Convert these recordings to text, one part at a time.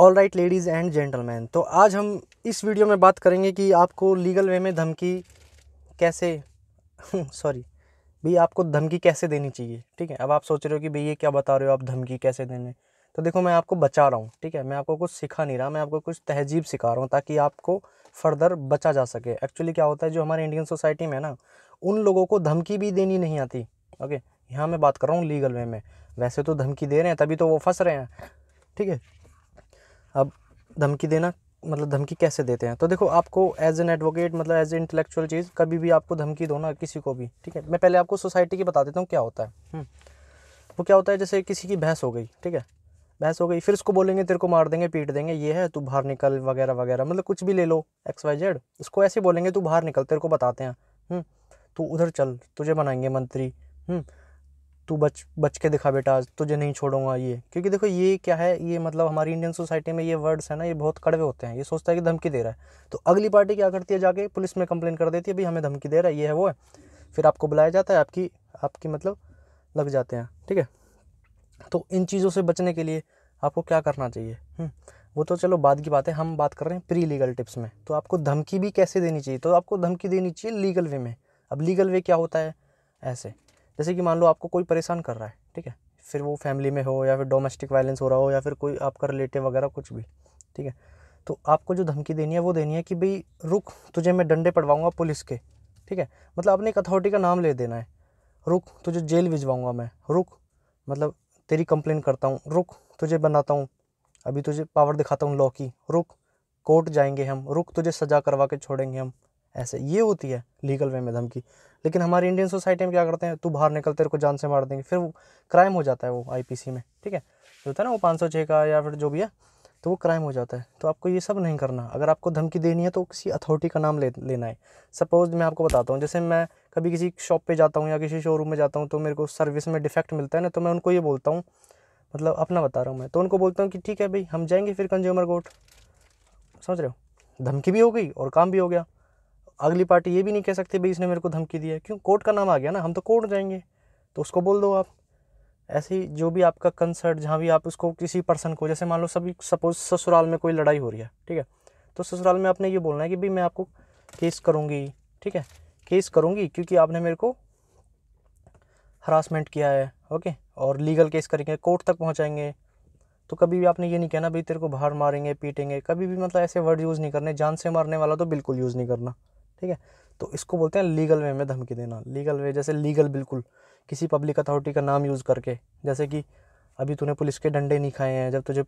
All right ladies and gentleman तो आज हम इस वीडियो में बात करेंगे कि आपको लीगल वे में धमकी कैसे सॉरी भाई आपको धमकी कैसे देनी चाहिए ठीक है अब आप सोच रहे हो कि भाई ये क्या बता रहे हो आप धमकी कैसे देने तो देखो मैं आपको बचा रहा हूँ ठीक है मैं आपको कुछ सिखा नहीं रहा मैं आपको कुछ तहजीब सिखा रहा हूँ ताकि आपको फर्दर बचा जा सके एक्चुअली क्या होता है जो हमारे इंडियन सोसाइटी में है ना उन लोगों को धमकी भी देनी नहीं आती ओके यहाँ मैं बात कर रहा हूँ लीगल वे में वैसे तो धमकी दे रहे हैं तभी तो वो फंस रहे हैं ठीक है अब धमकी देना मतलब धमकी कैसे देते हैं तो देखो आपको एज एन एडवोकेट मतलब एज ए इंटेलेक्चुअल चीज़ कभी भी आपको धमकी दो ना किसी को भी ठीक है मैं पहले आपको सोसाइटी की बता देता हूँ क्या होता है हम्म। वो क्या होता है जैसे किसी की बहस हो गई ठीक है बहस हो गई फिर उसको बोलेंगे तेरे को मार देंगे पीट देंगे ये है तू बाहर निकल वगैरह वगैरह मतलब कुछ भी ले लो एक्स वाई जेड उसको ऐसे बोलेंगे तू बाहर निकल तेरे को बताते हैं हम्म। तू उधर चल तुझे बनाएंगे मंत्री हम्म। तू बच बच के दिखा बेटा आज तुझे नहीं छोड़ूंगा ये क्योंकि देखो ये क्या है ये मतलब हमारी इंडियन सोसाइटी में ये वर्ड्स है ना ये बहुत कड़वे होते हैं ये सोचता है कि धमकी दे रहा है तो अगली पार्टी क्या करती है जाके पुलिस में कंप्लेन कर देती है भाई हमें धमकी दे रहा है ये है वो है फिर आपको बुलाया जाता है आपकी आपकी मतलब लग जाते हैं ठीक है तो इन चीज़ों से बचने के लिए आपको क्या करना चाहिए हम्म, वो तो चलो बाद की बात है हम बात कर रहे हैं प्री लीगल टिप्स में तो आपको धमकी भी कैसे देनी चाहिए तो आपको धमकी देनी चाहिए लीगल वे में अब लीगल वे क्या होता है ऐसे जैसे कि मान लो आपको कोई परेशान कर रहा है ठीक है फिर वो फैमिली में हो या फिर डोमेस्टिक वायलेंस हो रहा हो या फिर कोई आपका रिलेटिव वगैरह कुछ भी ठीक है तो आपको जो धमकी देनी है वो देनी है कि भाई रुक तुझे मैं डंडे पड़वाऊँगा पुलिस के ठीक है मतलब अपने एक अथॉरिटी का नाम ले देना है रुक तुझे जेल भिजवाऊँगा मैं रुक मतलब तेरी कंप्लेन करता हूँ रुक तुझे बनाता हूँ अभी तुझे पावर दिखाता हूँ लॉ की रुक कोर्ट जाएंगे हम रुक तुझे सजा करवा के छोड़ेंगे हम ऐसे ये होती है लीगल वे में धमकी लेकिन हमारी इंडियन सोसाइटी में क्या करते हैं तू बाहर निकल तेरे को जान से मार देंगे फिर वो क्राइम हो जाता है वो आईपीसी में ठीक है जो होता है ना वो पाँच सौ छः का या फिर जो भी है तो वो क्राइम हो जाता है तो आपको ये सब नहीं करना अगर आपको धमकी देनी है तो किसी अथॉरिटी का नाम ले लेना है सपोज मैं आपको बताता हूँ जैसे मैं कभी किसी शॉप पर जाता हूँ या किसी शोरूम में जाता हूँ तो मेरे को सर्विस में डिफेक्ट मिलता है ना तो मैं उनको ये बोलता हूँ मतलब अपना बता रहा हूँ मैं तो उनको बोलता हूँ कि ठीक है भाई हम जाएंगे फिर कंज्यूमर कोर्ट समझ रहे हो धमकी भी हो गई और काम भी हो गया अगली पार्टी ये भी नहीं कह सकती भाई इसने मेरे को धमकी दी है क्यों कोर्ट का नाम आ गया ना हम तो कोर्ट जाएंगे तो उसको बोल दो आप ऐसे ही जो भी आपका कंसर्ट जहाँ भी आप उसको किसी पर्सन को जैसे मान लो सभी सपोज ससुराल में कोई लड़ाई हो रही है ठीक है तो ससुराल में आपने ये बोलना है कि भाई मैं आपको केस करूँगी ठीक है केस करूँगी क्योंकि आपने मेरे को हरासमेंट किया है ओके और लीगल केस करेंगे कोर्ट तक पहुँचाएंगे तो कभी भी आपने ये नहीं कहना भाई तेरे को बाहर मारेंगे पीटेंगे कभी भी मतलब ऐसे वर्ड यूज़ नहीं करने जान से मारने वाला तो बिल्कुल यूज़ नहीं करना ठीक है तो इसको बोलते हैं लीगल वे में धमकी देना लीगल वे जैसे लीगल बिल्कुल किसी पब्लिक अथॉरिटी का नाम यूज़ करके जैसे कि अभी तूने पुलिस के डंडे नहीं खाए हैं जब तुझे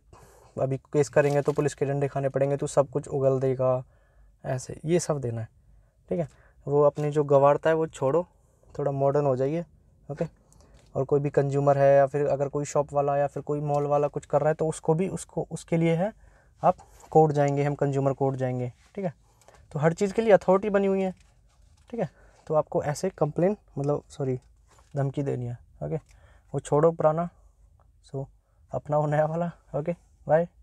अभी केस करेंगे तो पुलिस के डंडे खाने पड़ेंगे तो सब कुछ उगल देगा ऐसे ये सब देना है ठीक है वो अपनी जो गवारता है वो छोड़ो थोड़ा मॉडर्न हो जाइए ओके और कोई भी कंज्यूमर है या फिर अगर कोई शॉप वाला या फिर कोई मॉल वाला कुछ कर रहा है तो उसको भी उसको उसके लिए है आप कोर्ट जाएंगे हम कंज्यूमर कोर्ट जाएंगे ठीक है तो हर चीज़ के लिए अथॉरिटी बनी हुई है ठीक है तो आपको ऐसे कंप्लेन मतलब सॉरी धमकी देनी है ओके वो छोड़ो पुराना सो अपना वो नया वाला ओके बाय